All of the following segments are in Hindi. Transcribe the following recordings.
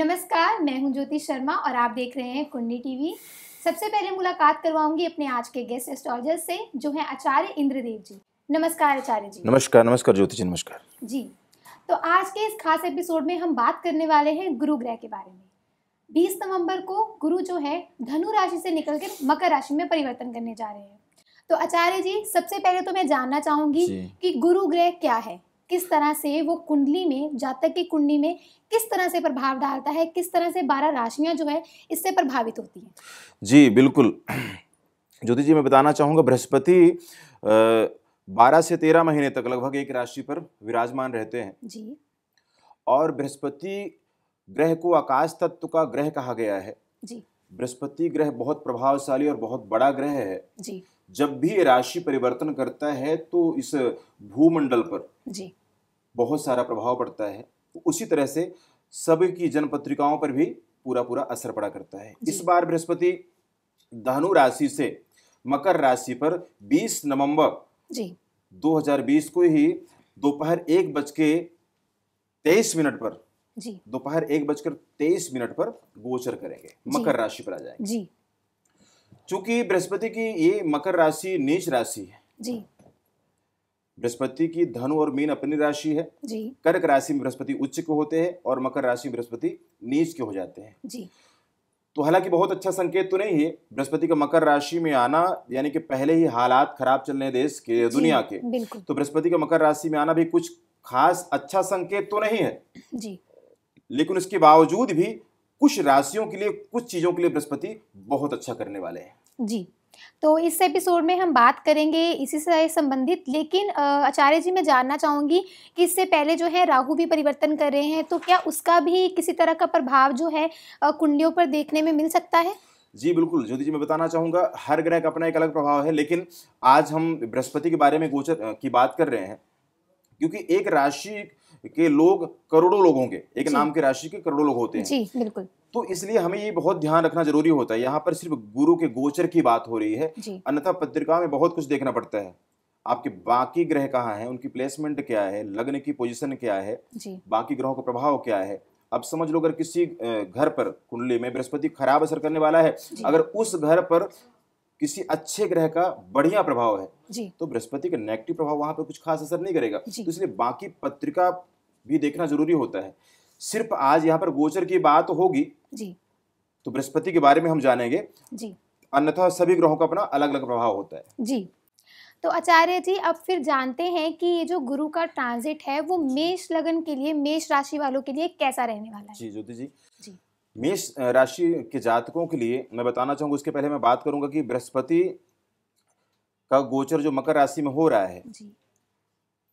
नमस्कार मैं हूं ज्योति शर्मा और आप देख रहे हैं कुंडी टीवी सबसे पहले मुलाकात करवाऊंगी अपने आज के गेस्ट एस्ट्रोलॉजर से जो हैं आचार्य इंद्रदेव जी नमस्कार आचार्य जी नमस्कार नमस्कार ज्योति जी नमस्कार जी तो आज के इस खास एपिसोड में हम बात करने वाले हैं गुरु ग्रह के बारे में 20 नवंबर को गुरु जो है धनु राशि से निकल कर मकर राशि में परिवर्तन करने जा रहे हैं तो आचार्य जी सबसे पहले तो मैं जानना चाहूंगी कि गुरु ग्रह क्या है किस तरह से वो कुंडली में जातक की कुंडली में किस तरह से प्रभाव डालता है किस तरह से बारह राशियां जो है इससे प्रभावित होती हैं जी बिल्कुल ज्योति जी मैं बताना चाहूँगा बृहस्पति बारह से तेरह महीने तक लगभग एक राशि पर विराजमान रहते हैं जी और बृहस्पति ग्रह को आकाश तत्व का ग्रह कहा गया है जी बृहस्पति ग्रह बहुत प्रभावशाली और बहुत बड़ा ग्रह है जी जब भी राशि परिवर्तन करता है तो इस भूमंडल पर जी बहुत सारा प्रभाव पड़ता है तो उसी तरह से सब की जन पत्रिकाओं पर भी पूरा पूरा असर पड़ा करता है इस बार बृहस्पति धनु राशि से मकर राशि पर 20 नवंबर जी 2020 को ही दोपहर एक बज के तेईस मिनट पर जी दोपहर एक बजकर तेईस मिनट पर गोचर करेंगे मकर राशि पर आ जाएंगे जी चूंकि बृहस्पति की ये मकर राशि नीच राशि है जी बृहस्पति की धनु और मीन अपनी राशि है जी कर्क राशि में बृहस्पति उच्च के होते हैं और मकर राशि में बृहस्पति नीच के हो जाते हैं जी तो हालांकि बहुत अच्छा संकेत तो नहीं है बृहस्पति का मकर राशि में आना यानी कि पहले ही हालात खराब चल रहे हैं देश के दुनिया के तो बृहस्पति का मकर राशि में आना भी कुछ खास अच्छा संकेत तो नहीं है जी लेकिन उसके बावजूद भी कुछ राशियों के लिए कुछ चीजों के लिए बृहस्पति बहुत अच्छा करने वाले हैं जी तो इस एपिसोड में हम बात करेंगे इसी से संबंधित लेकिन आचार्य जी मैं जानना चाहूँगी कि इससे पहले जो है राहु भी परिवर्तन कर रहे हैं तो क्या उसका भी किसी तरह का प्रभाव जो है कुंडलियों पर देखने में मिल सकता है जी बिल्कुल ज्योति जी मैं बताना चाहूँगा हर ग्रह का अपना एक अलग प्रभाव है लेकिन आज हम बृहस्पति के बारे में गोचर की बात कर रहे हैं क्योंकि एक राशि के लोग करोड़ों लोग होंगे एक नाम के राशि के करोड़ों लोग होते हैं जी बिल्कुल तो इसलिए हमें ये बहुत ध्यान रखना जरूरी होता है यहाँ पर सिर्फ गुरु के गोचर की बात हो रही है अन्यथा पत्रिका में बहुत कुछ देखना पड़ता है आपके बाकी ग्रह कहाँ हैं उनकी प्लेसमेंट क्या है लग्न की पोजीशन क्या है बाकी ग्रहों का प्रभाव क्या है अब समझ लो अगर किसी घर पर कुंडली में बृहस्पति खराब असर करने वाला है अगर उस घर पर किसी अच्छे ग्रह का बढ़िया प्रभाव है जी तो बृहस्पति का नेगेटिव प्रभाव वहां पर कुछ खास असर नहीं करेगा तो इसलिए बाकी पत्रिका भी देखना जरूरी होता है सिर्फ आज यहाँ पर गोचर की बात होगी जी तो बृहस्पति के बारे में हम जानेंगे जी अन्यथा सभी ग्रहों का अपना अलग अलग प्रभाव होता है जी तो आचार्य जी अब फिर जानते हैं कि ये जो गुरु का ट्रांजिट है वो मेष लगन के लिए मेष राशि वालों के लिए कैसा रहने वाला है जी ज्योति जी जी मेष राशि के जातकों के लिए मैं बताना चाहूँगा उसके पहले मैं बात करूँगा कि बृहस्पति का गोचर जो मकर राशि में हो रहा है जी।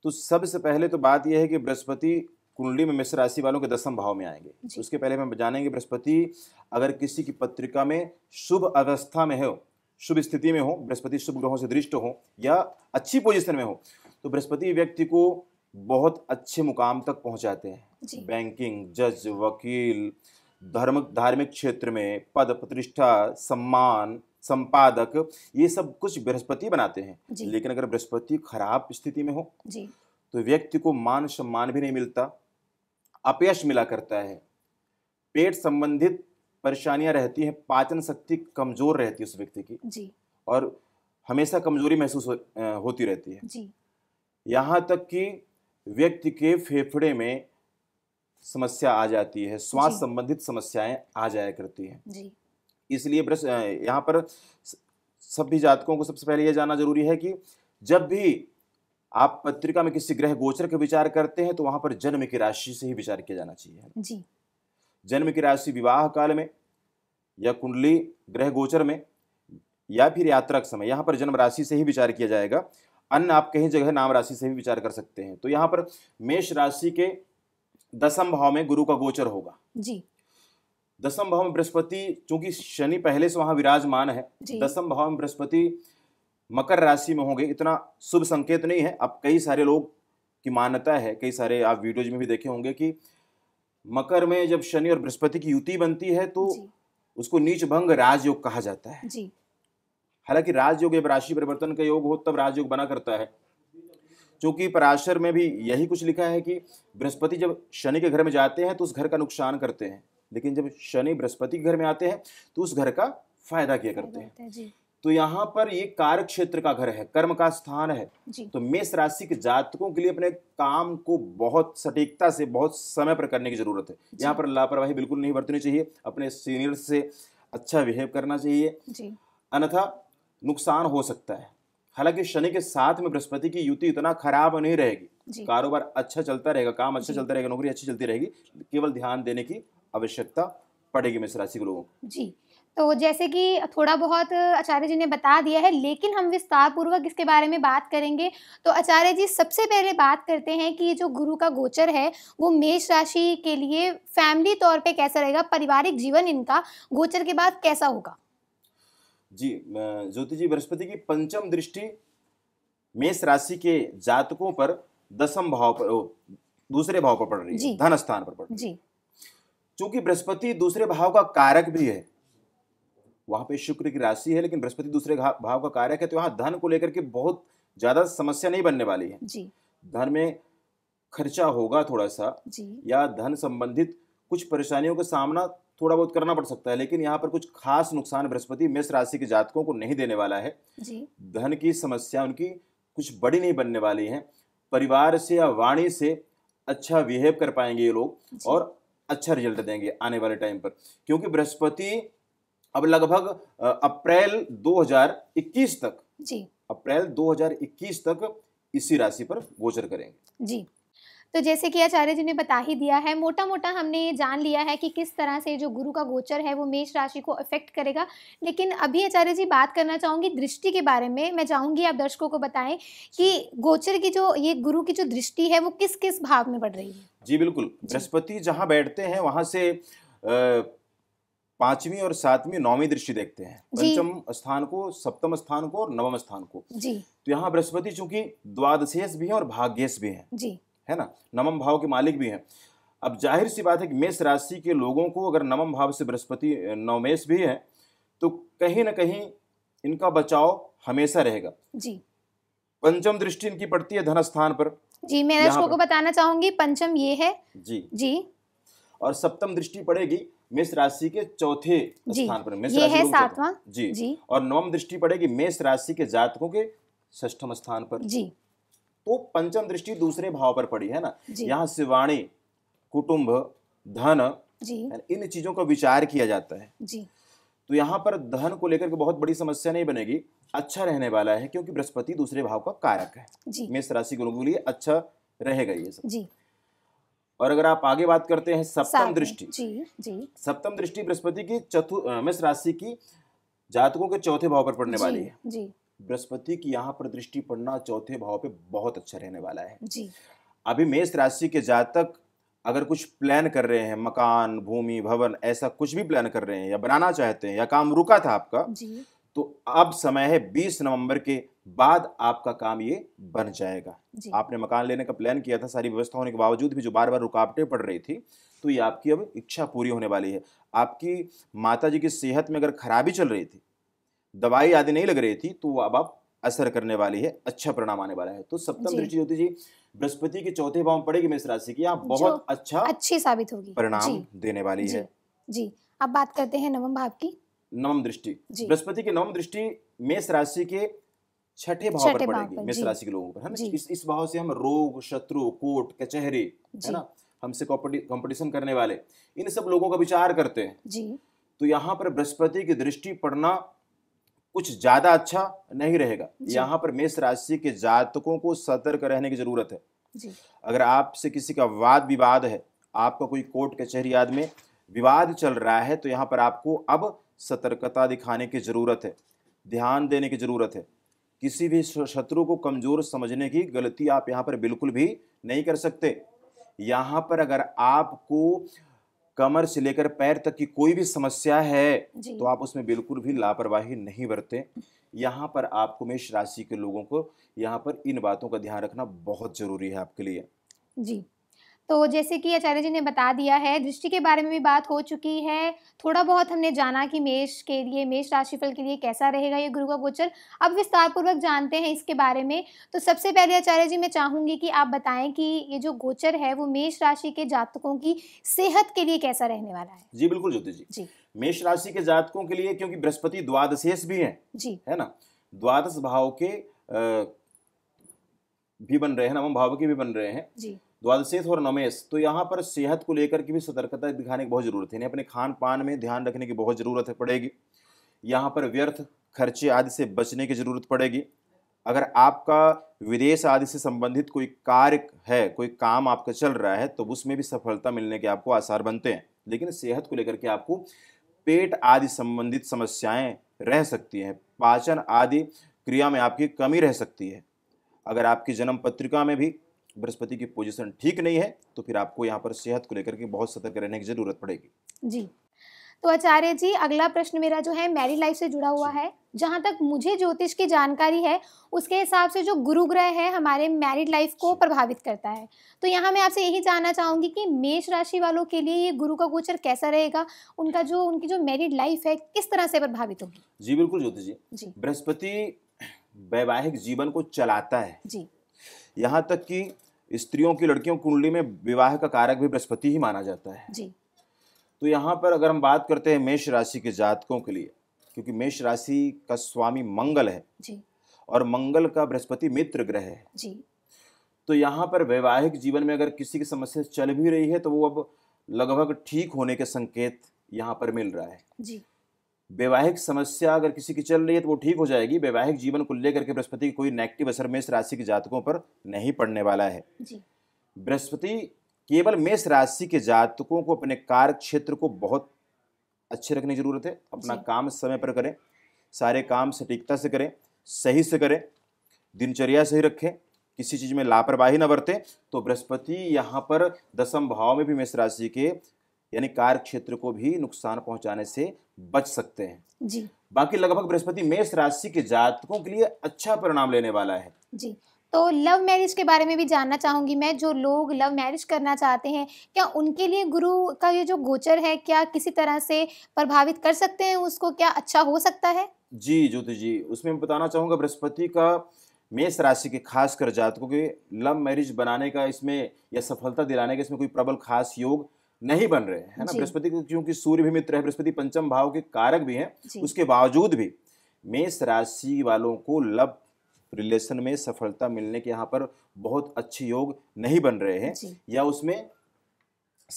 तो सबसे पहले तो बात यह है कि बृहस्पति कुंडली में मिश्र राशि वालों के दसम भाव में आएंगे तो उसके पहले हम जानेंगे बृहस्पति अगर किसी की पत्रिका में शुभ अवस्था में हो शुभ स्थिति में हो बृहस्पति शुभ ग्रहों से दृष्ट हो या अच्छी पोजिशन में हो तो बृहस्पति व्यक्ति को बहुत अच्छे मुकाम तक पहुंचाते हैं बैंकिंग जज वकील धर्म धार्मिक क्षेत्र में पद प्रतिष्ठा सम्मान संपादक ये सब कुछ बृहस्पति बनाते हैं लेकिन अगर बृहस्पति खराब स्थिति में हो जी। तो व्यक्ति को मान सम्मान भी नहीं मिलता अपयश मिला करता है पेट संबंधित परेशानियां रहती हैं पाचन शक्ति कमजोर रहती है उस व्यक्ति की जी। और हमेशा कमजोरी महसूस हो, होती रहती है जी। यहां तक कि व्यक्ति के फेफड़े में समस्या आ जाती है श्वास संबंधित समस्याएं आ जाया करती हैं इसलिए ब्रश यहाँ पर सभी जातकों को सबसे पहले यह जानना जरूरी है कि जब भी आप पत्रिका में किसी ग्रह गोचर का विचार करते हैं तो वहां पर जन्म की राशि से ही विचार किया जाना चाहिए जी जन्म की राशि विवाह काल में या कुंडली ग्रह गोचर में या फिर यात्रा के समय यहाँ पर जन्म राशि से ही विचार किया जाएगा अन्य आप कहीं जगह नाम राशि से भी विचार कर सकते हैं तो यहाँ पर मेष राशि के दसम भाव में गुरु का गोचर होगा जी दसम भाव में बृहस्पति चूंकि शनि पहले से वहां विराजमान है दसम भाव में बृहस्पति मकर राशि में होंगे इतना शुभ संकेत नहीं है अब कई सारे लोग की मान्यता है कई सारे आप वीडियोज में भी देखे होंगे कि मकर में जब शनि और बृहस्पति की युति बनती है तो उसको नीच भंग राजयोग कहा जाता है हालांकि राजयोग जब राशि परिवर्तन का योग हो तब राजयोग बना करता है क्योंकि पराशर में भी यही कुछ लिखा है कि बृहस्पति जब शनि के घर में जाते हैं तो उस घर का नुकसान करते हैं लेकिन जब शनि बृहस्पति के घर में आते हैं तो उस घर का फायदा किया करते हैं तो यहाँ पर ये कार्य क्षेत्र का घर है कर्म का स्थान है तो मेष राशि के जातकों के लिए अपने काम को बहुत सटीकता से बहुत समय पर करने की जरूरत है यहाँ पर लापरवाही बिल्कुल नहीं बरतनी चाहिए अपने सीनियर से अच्छा बिहेव करना चाहिए अन्यथा नुकसान हो सकता है हालांकि शनि के साथ में बृहस्पति की युति इतना खराब नहीं रहेगी कारोबार अच्छा चलता रहेगा काम अच्छा चलता रहेगा नौकरी अच्छी चलती रहेगी केवल ध्यान देने की आवश्यकता पड़ेगी मेष राशि के लोगों को जी तो जैसे कि थोड़ा बहुत आचार्य जी ने बता दिया है लेकिन हम विस्तार पूर्वक इसके बारे में बात करेंगे तो आचार्य जी सबसे पहले बात करते हैं कि जो गुरु का गोचर है वो मेष राशि के लिए फैमिली तौर पे कैसा रहेगा पारिवारिक जीवन इनका गोचर के बाद कैसा होगा जी ज्योति जी बृहस्पति की पंचम दृष्टि मेष राशि के जातकों पर दसम भाव पर दूसरे भाव पर पड़ रही है धन स्थान पर पड़ रही जी चूंकि बृहस्पति दूसरे भाव का कारक भी है वहां पे शुक्र की राशि है लेकिन बृहस्पति दूसरे भाव का कारक है तो वहां धन को लेकर के बहुत ज्यादा समस्या नहीं बनने वाली है जी धन में खर्चा होगा थोड़ा सा जी या धन संबंधित कुछ परेशानियों का सामना थोड़ा बहुत करना पड़ सकता है लेकिन यहाँ पर कुछ खास नुकसान बृहस्पति मेष राशि के जातकों को नहीं देने वाला है धन की समस्या उनकी कुछ बड़ी नहीं बनने वाली है परिवार से या वाणी से अच्छा बिहेव कर पाएंगे ये लोग और अच्छा रिजल्ट देंगे आने वाले टाइम पर क्योंकि बृहस्पति अब लगभग अप्रैल 2021 तक जी अप्रैल 2021 तक इसी राशि पर गोचर करेंगे जी तो जैसे कि आचार्य जी ने बता ही दिया है मोटा मोटा हमने ये जान लिया है कि किस तरह से जो गुरु का गोचर है वो मेष राशि को अफेक्ट करेगा लेकिन अभी आचार्य जी बात करना चाहूँगी दृष्टि के बारे में मैं चाहूँगी आप दर्शकों को बताएं कि गोचर की जो ये गुरु की जो दृष्टि है वो किस किस भाव में बढ़ रही है जी बिल्कुल बृहस्पति जहाँ बैठते हैं वहाँ से पांचवी और सातवीं नौवीं दृष्टि देखते हैं पंचम स्थान को सप्तम स्थान को और नवम स्थान को जी तो यहाँ बृहस्पति चूंकि द्वादशेष भी है और भाग्येश भी है जी है ना नमम भाव के मालिक भी हैं अब जाहिर सी बात है कि मेष राशि के लोगों को अगर नमम भाव से बृहस्पति नवमेश भी है तो कहीं ना कहीं इनका बचाव हमेशा रहेगा जी पंचम दृष्टि इनकी पड़ती है धन स्थान पर जी मैं दर्शकों को बताना चाहूंगी पंचम ये है जी जी और सप्तम दृष्टि पड़ेगी मेष राशि के चौथे स्थान पर मेष राशि सातवां जी जी और नवम दृष्टि पड़ेगी मेष राशि के जातकों के ष्ठम स्थान पर जी तो पंचम दृष्टि दूसरे भाव पर पड़ी है ना यहाँ शिवाणी कुटुंब धन इन चीजों का विचार किया जाता है जी तो यहाँ पर धन को लेकर के बहुत बड़ी समस्या नहीं बनेगी अच्छा रहने वाला है क्योंकि बृहस्पति दूसरे भाव का कारक है मेष राशि के लोगों के लिए अच्छा रहेगा ये सब जी और अगर आप आगे बात करते हैं सप्तम दृष्टि जी जी सप्तम दृष्टि बृहस्पति की चतु मेष राशि की जातकों के चौथे भाव पर पड़ने वाली है जी बृहस्पति की यहाँ पर दृष्टि पड़ना चौथे भाव पे बहुत अच्छा रहने वाला है जी अभी मेष राशि के जातक अगर कुछ प्लान कर रहे हैं मकान भूमि भवन ऐसा कुछ भी प्लान कर रहे हैं या बनाना चाहते हैं या काम रुका था आपका जी तो अब समय है बीस नवंबर के बाद आपका काम ये बन जाएगा आपने मकान लेने का प्लान किया था सारी व्यवस्था होने के बावजूद भी जो बार बार रुकावटें पड़ रही थी तो ये आपकी अब इच्छा पूरी होने वाली है आपकी माता जी की सेहत में अगर खराबी चल रही थी दवाई आदि नहीं लग रही थी तो अब आप असर करने वाली है अच्छा परिणाम आने वाला है तो सप्तम दृष्टि ज्योति जी बृहस्पति के चौथे भाव पड़ेगी मेष राशि की आप बहुत अच्छा अच्छी साबित होगी परिणाम देने वाली है जी अब बात करते हैं नवम भाव की नवम दृष्टि बृहस्पति की नवम दृष्टि मेष राशि के छठे भाव पर पड़ेगी मेष राशि के लोगों पर है ना इस इस भाव से हम रोग शत्रु कोर्ट कचहरी है ना हमसे कंपटीशन करने वाले इन सब लोगों का विचार करते हैं जी तो यहाँ पर बृहस्पति की दृष्टि पड़ना कुछ ज्यादा अच्छा नहीं रहेगा यहाँ पर मेष राशि के जातकों को सतर्क रहने की जरूरत है जी। अगर आपसे किसी का वाद विवाद है आपका कोई कोर्ट कचहरी याद में विवाद चल रहा है तो यहाँ पर आपको अब सतर्कता दिखाने की जरूरत है ध्यान देने की जरूरत है किसी भी शत्रु को कमजोर समझने की गलती आप यहाँ पर बिल्कुल भी नहीं कर सकते यहाँ पर अगर आपको कमर से लेकर पैर तक की कोई भी समस्या है तो आप उसमें बिल्कुल भी लापरवाही नहीं बरतें यहाँ पर आपको मेष राशि के लोगों को यहाँ पर इन बातों का ध्यान रखना बहुत ज़रूरी है आपके लिए जी तो जैसे कि आचार्य जी ने बता दिया है दृष्टि के बारे में भी बात हो चुकी है थोड़ा बहुत हमने जाना कि मेष के लिए मेष राशिफल के लिए कैसा रहेगा ये गुरु का गोचर अब विस्तार पूर्वक जानते हैं इसके बारे में तो सबसे पहले आचार्य जी मैं चाहूंगी कि आप बताएं कि ये जो गोचर है वो मेष राशि के जातकों की सेहत के लिए कैसा रहने वाला है जी बिल्कुल ज्योति जी जी मेष राशि के जातकों के लिए क्योंकि बृहस्पति द्वादशेष भी है जी है ना द्वादश भाव के भी बन रहे हैं नवम भाव के भी बन रहे हैं जी द्वादशेष और नमेश तो यहाँ पर सेहत को लेकर के भी सतर्कता दिखाने की बहुत ज़रूरत है अपने खान पान में ध्यान रखने की बहुत ज़रूरत पड़ेगी यहाँ पर व्यर्थ खर्चे आदि से बचने की ज़रूरत पड़ेगी अगर आपका विदेश आदि से संबंधित कोई कार्य है कोई काम आपका चल रहा है तो उसमें भी सफलता मिलने के आपको आसार बनते हैं लेकिन सेहत को लेकर के आपको पेट आदि संबंधित समस्याएं रह सकती हैं पाचन आदि क्रिया में आपकी कमी रह सकती है अगर आपकी जन्म पत्रिका में भी बृहस्पति की पोजीशन ठीक नहीं है तो फिर आपको यहाँ पर सेहत को लेकर के बहुत सतर्क रहने की जरूरत पड़ेगी जी तो आचार्य जी अगला प्रश्न मेरा जो है मैरिड लाइफ से जुड़ा हुआ है जहाँ तक मुझे ज्योतिष की जानकारी है उसके हिसाब से जो गुरु ग्रह है हमारे मैरिड लाइफ को प्रभावित करता है तो यहाँ मैं आपसे यही जानना चाहूँगी कि मेष राशि वालों के लिए ये गुरु का गोचर कैसा रहेगा उनका जो उनकी जो मैरिड लाइफ है किस तरह से प्रभावित होगी जी बिल्कुल ज्योतिष जी, जी। बृहस्पति वैवाहिक जीवन को चलाता है जी यहाँ तक कि स्त्रियों की लड़कियों कुंडली में विवाह का कारक भी बृहस्पति ही माना जाता है जी तो यहाँ पर अगर हम बात करते हैं मेष राशि के जातकों के लिए क्योंकि मेष राशि का स्वामी मंगल है जी और मंगल का बृहस्पति मित्र ग्रह है जी तो यहाँ पर वैवाहिक जीवन में अगर किसी की समस्या चल भी रही है तो वो अब लगभग ठीक होने के संकेत यहाँ पर मिल रहा है जी वैवाहिक समस्या अगर किसी की चल रही है तो वो ठीक हो जाएगी वैवाहिक जीवन को लेकर के बृहस्पति की कोई नेगेटिव असर मेष राशि के जातकों पर नहीं पड़ने वाला है बृहस्पति केवल मेष राशि के जातकों को अपने कार्य क्षेत्र को बहुत अच्छे रखने की जरूरत है अपना काम समय पर करें सारे काम सटीकता से करें सही से करें दिनचर्या सही रखें किसी चीज़ में लापरवाही न बरतें तो बृहस्पति यहाँ पर दसम भाव में भी मेष राशि के यानी कार्य क्षेत्र को भी नुकसान पहुंचाने से बच सकते हैं जी बाकी लगभग बृहस्पति मेष राशि के जातकों के लिए अच्छा परिणाम लेने वाला है जी तो लव मैरिज के बारे में भी जानना चाहूंगी मैं जो लोग लव मैरिज करना चाहते हैं क्या उनके लिए गुरु का ये जो गोचर है क्या किसी तरह से प्रभावित कर सकते हैं उसको क्या अच्छा हो सकता है जी ज्योति जी उसमें मैं बताना चाहूंगा बृहस्पति का मेष राशि के खास कर जातकों के लव मैरिज बनाने का इसमें या सफलता दिलाने का इसमें कोई प्रबल खास योग नहीं बन रहे है ना बृहस्पति क्योंकि सूर्य भी मित्र है बृहस्पति पंचम भाव के कारक भी हैं उसके बावजूद भी मेष राशि वालों को लव रिलेशन में सफलता मिलने के यहाँ पर बहुत अच्छे योग नहीं बन रहे हैं या उसमें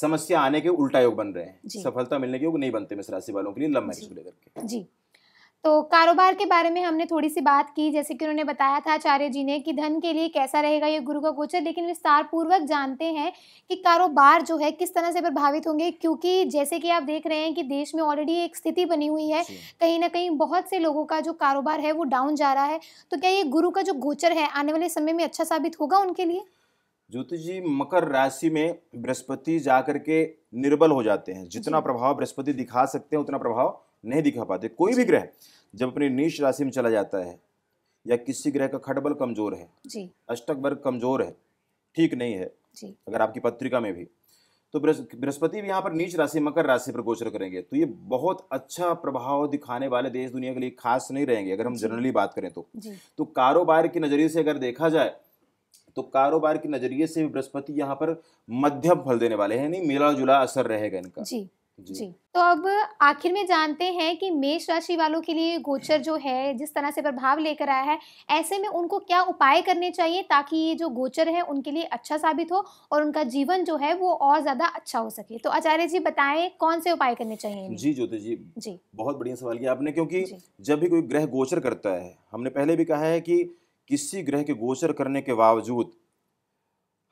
समस्या आने के उल्टा योग बन रहे हैं सफलता मिलने के योग नहीं बनते मेष राशि वालों के लिए लव मैरिज को लेकर के जी तो कारोबार के बारे में हमने थोड़ी सी बात की जैसे कि उन्होंने बताया था आचार्य जी ने कि धन के लिए कैसा रहेगा ये गुरु का गोचर लेकिन विस्तार पूर्वक जानते हैं कि कारोबार जो है किस तरह से प्रभावित होंगे क्योंकि जैसे कि आप देख रहे हैं कि देश में ऑलरेडी एक स्थिति बनी हुई है कहीं ना कहीं बहुत से लोगों का जो कारोबार है वो डाउन जा रहा है तो क्या ये गुरु का जो गोचर है आने वाले समय में अच्छा साबित होगा उनके लिए ज्योतिष जी मकर राशि में बृहस्पति जाकर के निर्बल हो जाते हैं जितना प्रभाव बृहस्पति दिखा सकते हैं उतना प्रभाव नहीं दिखा पाते कोई भी ग्रह जब अपनी नीच राशि में चला जाता है या किसी ग्रह का खटबल कमजोर है अष्टक वर्ग कमजोर है ठीक नहीं है जी अगर आपकी पत्रिका में भी तो बृहस्पति भी यहाँ पर नीच राशि मकर राशि पर गोचर करेंगे तो ये बहुत अच्छा प्रभाव दिखाने वाले देश दुनिया के लिए खास नहीं रहेंगे अगर हम जनरली बात करें तो तो कारोबार के नज़रिए से अगर देखा जाए तो कारोबार के नज़रिए से भी बृहस्पति यहाँ पर मध्यम फल देने वाले हैं नहीं मिला जुला असर रहेगा इनका जी जी तो अब आखिर में जानते हैं कि मेष राशि वालों के लिए गोचर जो है जिस तरह से प्रभाव लेकर आया है ऐसे में उनको क्या उपाय करने चाहिए ताकि ये जो गोचर है उनके लिए अच्छा साबित हो और उनका जीवन जो है वो और ज्यादा अच्छा हो सके तो आचार्य जी बताएं कौन से उपाय करने चाहिए जी ज्योति जी जी बहुत बढ़िया सवाल किया आपने क्योंकि जब भी कोई ग्रह गोचर करता है हमने पहले भी कहा है कि किसी ग्रह के गोचर करने के बावजूद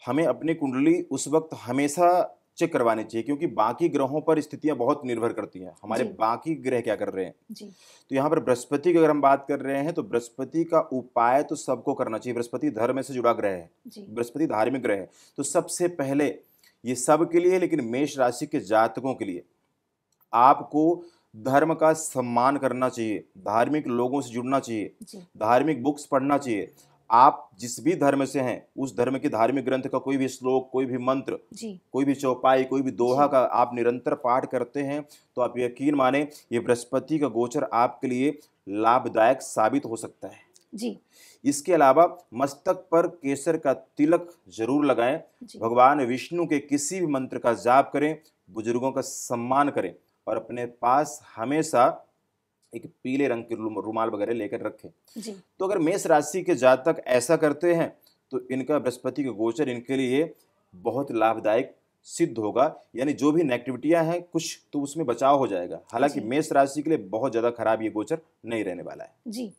हमें अपनी कुंडली उस वक्त हमेशा चेक करवाने चाहिए क्योंकि बाकी ग्रहों पर स्थितियां बहुत निर्भर करती हैं हमारे बाकी ग्रह क्या कर रहे हैं जी। तो यहाँ पर बृहस्पति की अगर हम बात कर रहे हैं तो बृहस्पति का उपाय तो सबको करना चाहिए बृहस्पति धर्म से जुड़ा ग्रह है बृहस्पति धार्मिक ग्रह है तो सबसे पहले ये सब के लिए लेकिन मेष राशि के जातकों के लिए आपको धर्म का सम्मान करना चाहिए धार्मिक लोगों से जुड़ना चाहिए धार्मिक बुक्स पढ़ना चाहिए आप जिस भी धर्म से हैं उस धर्म के धार्मिक ग्रंथ का कोई भी श्लोक कोई भी मंत्र जी। कोई भी चौपाई कोई भी दोहा का आप निरंतर पाठ करते हैं तो आप यकीन माने ये बृहस्पति का गोचर आपके लिए लाभदायक साबित हो सकता है जी इसके अलावा मस्तक पर केसर का तिलक जरूर लगाएं भगवान विष्णु के किसी भी मंत्र का जाप करें बुजुर्गों का सम्मान करें और अपने पास हमेशा एक पीले रंग के रुमाल वगैरह लेकर रखें तो अगर मेष राशि के जातक ऐसा करते हैं तो इनका बृहस्पति का गोचर इनके लिए बहुत लाभदायक सिद्ध होगा यानी जो भी नेगेटिविटियां हैं कुछ तो उसमें बचाव हो जाएगा हालांकि मेष राशि के लिए बहुत ज़्यादा खराब ये गोचर नहीं रहने वाला है जी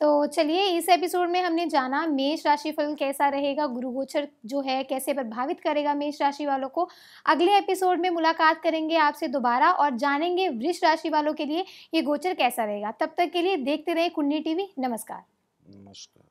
तो चलिए इस एपिसोड में हमने जाना मेष राशि फल कैसा रहेगा गुरु गोचर जो है कैसे प्रभावित करेगा मेष राशि वालों को अगले एपिसोड में मुलाकात करेंगे आपसे दोबारा और जानेंगे वृक्ष राशि वालों के लिए ये गोचर कैसा रहेगा तब तक के लिए देखते रहे कुंडी टीवी नमस्कार नमस्कार